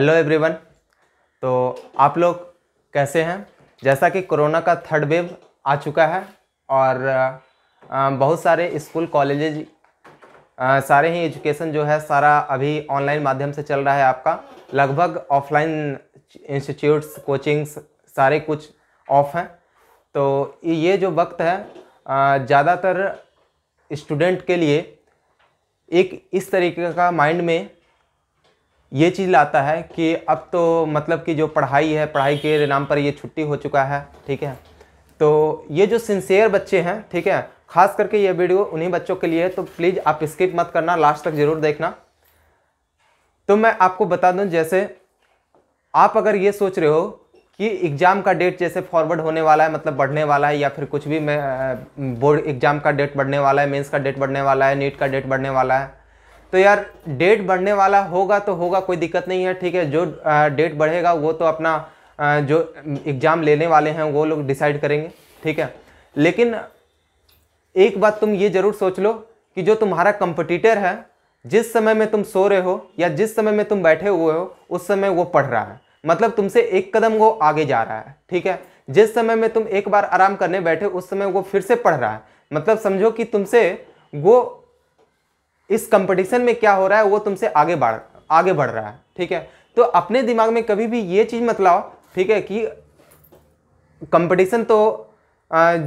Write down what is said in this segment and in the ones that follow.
hello everyone तो आप लोग कैसे हैं जैसा कि कोरोना का थर्ड वेव आ चुका है और बहुत सारे स्कूल कॉलेजेज सारे ही एजुकेशन जो है सारा अभी ऑनलाइन माध्यम से चल रहा है आपका लगभग ऑफलाइन इंस्टीट्यूट्स कोचिंग्स सारे कुछ ऑफ हैं तो ये जो वक्त है ज़्यादातर स्टूडेंट के लिए एक इस तरीके का माइंड में ये चीज़ लाता है कि अब तो मतलब कि जो पढ़ाई है पढ़ाई के नाम पर ये छुट्टी हो चुका है ठीक है तो ये जो सिंसेयर बच्चे हैं ठीक है खास करके ये वीडियो उन्हीं बच्चों के लिए है तो प्लीज़ आप स्किप मत करना लास्ट तक ज़रूर देखना तो मैं आपको बता दूं जैसे आप अगर ये सोच रहे हो कि एग्ज़ाम का डेट जैसे फॉरवर्ड होने वाला है मतलब बढ़ने वाला है या फिर कुछ भी मैं बोर्ड एग्ज़ाम का डेट बढ़ने वाला है मेंस का डेट बढ़ने वाला है नीट का डेट बढ़ने वाला है तो यार डेट बढ़ने वाला होगा तो होगा कोई दिक्कत नहीं है ठीक है जो डेट बढ़ेगा वो तो अपना जो एग्ज़ाम लेने वाले हैं वो लोग डिसाइड करेंगे ठीक है लेकिन एक बात तुम ये ज़रूर सोच लो कि जो तुम्हारा कंपटीटर है जिस समय में तुम सो रहे हो या जिस समय में तुम बैठे हुए हो उस समय वो पढ़ रहा है मतलब तुमसे एक कदम वो आगे जा रहा है ठीक है जिस समय में तुम एक बार आराम करने बैठे उस समय वो फिर से पढ़ रहा है मतलब समझो कि तुमसे वो इस कंपटीशन में क्या हो रहा है वो तुमसे आगे बढ़ आगे बढ़ रहा है ठीक है तो अपने दिमाग में कभी भी ये चीज़ मत लाओ ठीक है कि कंपटीशन तो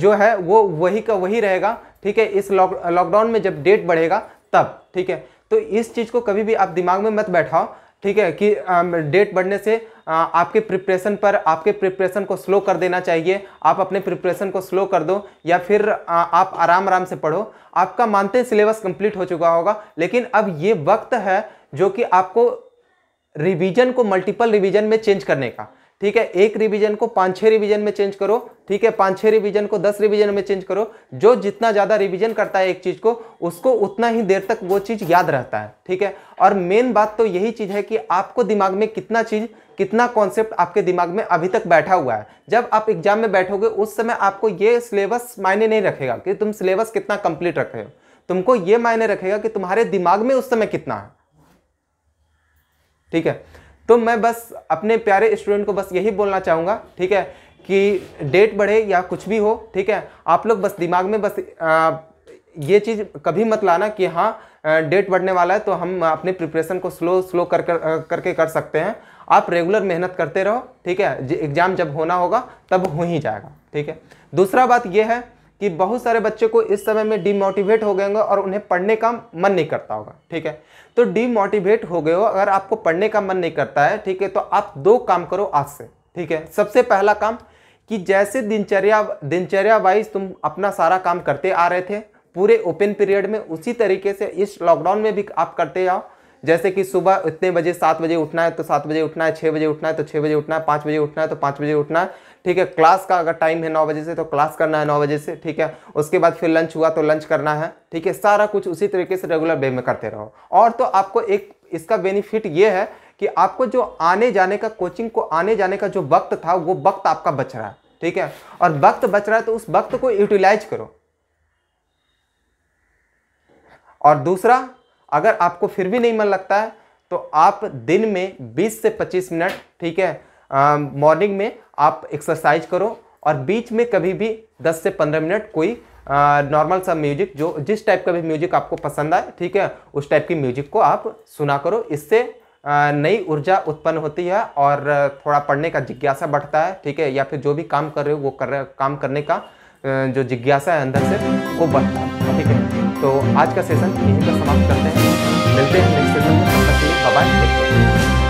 जो है वो वही का वही रहेगा ठीक है इस लॉकडाउन में जब डेट बढ़ेगा तब ठीक है तो इस चीज़ को कभी भी आप दिमाग में मत बैठाओ ठीक है कि डेट बढ़ने से आपके प्रिपरेशन पर आपके प्रिपरेशन को स्लो कर देना चाहिए आप अपने प्रिपरेशन को स्लो कर दो या फिर आप आराम आराम से पढ़ो आपका मानते हैं सिलेबस कंप्लीट हो चुका होगा लेकिन अब ये वक्त है जो कि आपको रिवीजन को मल्टीपल रिवीजन में चेंज करने का ठीक है एक रिवीजन को पांच छह रिवीजन में चेंज करो ठीक है पांच छह रिवीजन को दस रिवीजन में चेंज करो जो जितना ज़्यादा रिवीजन करता है एक चीज़ को उसको उतना ही देर तक वो चीज़ याद रहता है ठीक है और मेन बात तो यही चीज़ है कि आपको दिमाग में कितना चीज़ कितना कॉन्सेप्ट आपके दिमाग में अभी तक बैठा हुआ है जब आप एग्जाम में बैठोगे उस समय आपको ये सिलेबस मायने नहीं रखेगा कि तुम सिलेबस कितना कंप्लीट रखे हो तुमको ये मायने रखेगा कि तुम्हारे दिमाग में उस समय कितना है ठीक है तो मैं बस अपने प्यारे स्टूडेंट को बस यही बोलना चाहूँगा ठीक है कि डेट बढ़े या कुछ भी हो ठीक है आप लोग बस दिमाग में बस आ, ये चीज़ कभी मत लाना कि हाँ डेट बढ़ने वाला है तो हम अपने प्रिपरेशन को स्लो स्लो कर, कर करके कर सकते हैं आप रेगुलर मेहनत करते रहो ठीक है एग्ज़ाम जब होना होगा तब हो ही जाएगा ठीक है दूसरा बात यह है कि बहुत सारे बच्चे को इस समय में डिमोटिवेट हो गए होंगे और उन्हें पढ़ने का मन नहीं करता होगा ठीक है तो डिमोटिवेट हो गए हो अगर आपको पढ़ने का मन नहीं करता है ठीक है तो आप दो काम करो आज से ठीक है सबसे पहला काम कि जैसे दिनचर्या दिनचर्या वाइज तुम अपना सारा काम करते आ रहे थे पूरे ओपन पीरियड में उसी तरीके से इस लॉकडाउन में भी आप करते जाओ जैसे कि सुबह इतने बजे सात बजे उठना है तो सात बजे उठना है छः बजे उठना है तो छः बजे उठना है पाँच बजे उठना है तो पाँच बजे उठना है ठीक है क्लास का अगर टाइम है नौ बजे से तो क्लास करना है नौ बजे से ठीक है उसके बाद फिर लंच हुआ तो लंच करना है ठीक है सारा कुछ उसी तरीके से रेगुलर वे में करते रहो और तो आपको एक इसका बेनिफिट ये है कि आपको जो आने जाने का कोचिंग को आने जाने का जो वक्त था वो वक्त आपका बच रहा है ठीक है और वक्त बच रहा है तो उस वक्त को यूटिलाइज करो और दूसरा अगर आपको फिर भी नहीं मन लगता है तो आप दिन में 20 से 25 मिनट ठीक है मॉर्निंग में आप एक्सरसाइज करो और बीच में कभी भी 10 से 15 मिनट कोई नॉर्मल सा म्यूजिक जो जिस टाइप का भी म्यूजिक आपको पसंद आए ठीक है उस टाइप की म्यूजिक को आप सुना करो इससे नई ऊर्जा उत्पन्न होती है और थोड़ा पढ़ने का जिज्ञासा बढ़ता है ठीक है या फिर जो भी काम कर रहे हो वो कर रहे काम करने का जो जिज्ञासा है अंदर से वो बढ़ता है ठीक है तो आज का सेशन यहीं पर समाप्त करते हैं मिलते हैं नेक्स्ट सेशन में तब तक के लिए बाय